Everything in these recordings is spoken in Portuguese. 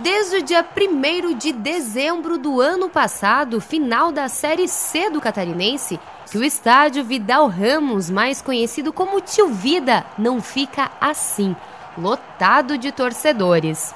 Desde o dia 1 de dezembro do ano passado, final da Série C do Catarinense, que o estádio Vidal Ramos, mais conhecido como Tio Vida, não fica assim lotado de torcedores.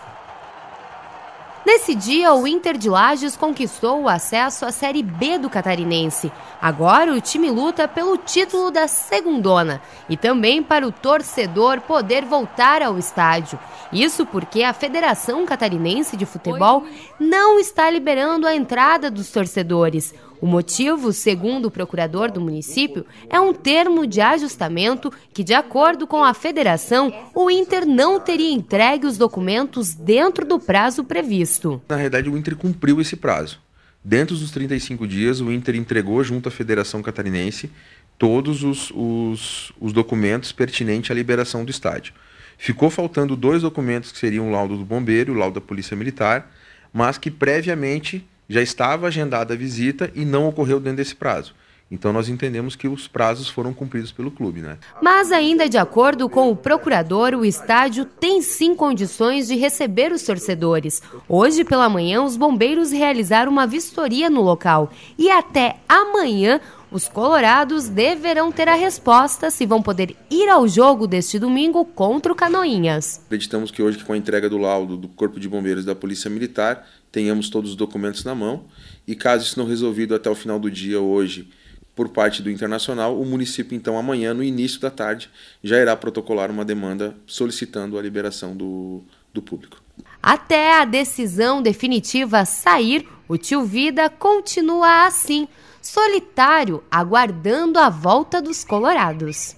Nesse dia, o Inter de Lages conquistou o acesso à Série B do Catarinense. Agora, o time luta pelo título da Segundona e também para o torcedor poder voltar ao estádio. Isso porque a Federação Catarinense de Futebol não está liberando a entrada dos torcedores. O motivo, segundo o procurador do município, é um termo de ajustamento que, de acordo com a federação, o Inter não teria entregue os documentos dentro do prazo previsto. Na realidade, o Inter cumpriu esse prazo. Dentro dos 35 dias, o Inter entregou junto à Federação Catarinense todos os, os, os documentos pertinentes à liberação do estádio. Ficou faltando dois documentos que seriam o laudo do bombeiro e o laudo da Polícia Militar, mas que previamente já estava agendada a visita e não ocorreu dentro desse prazo. Então nós entendemos que os prazos foram cumpridos pelo clube, né? Mas ainda de acordo com o procurador, o estádio tem sim condições de receber os torcedores. Hoje pela manhã, os bombeiros realizaram uma vistoria no local e até amanhã os colorados deverão ter a resposta se vão poder ir ao jogo deste domingo contra o Canoinhas. Acreditamos que hoje, com a entrega do laudo do Corpo de Bombeiros da Polícia Militar, tenhamos todos os documentos na mão e, caso isso não resolvido até o final do dia hoje, por parte do Internacional, o município, então, amanhã, no início da tarde, já irá protocolar uma demanda solicitando a liberação do, do público. Até a decisão definitiva sair, o Tio Vida continua assim solitário aguardando a volta dos colorados.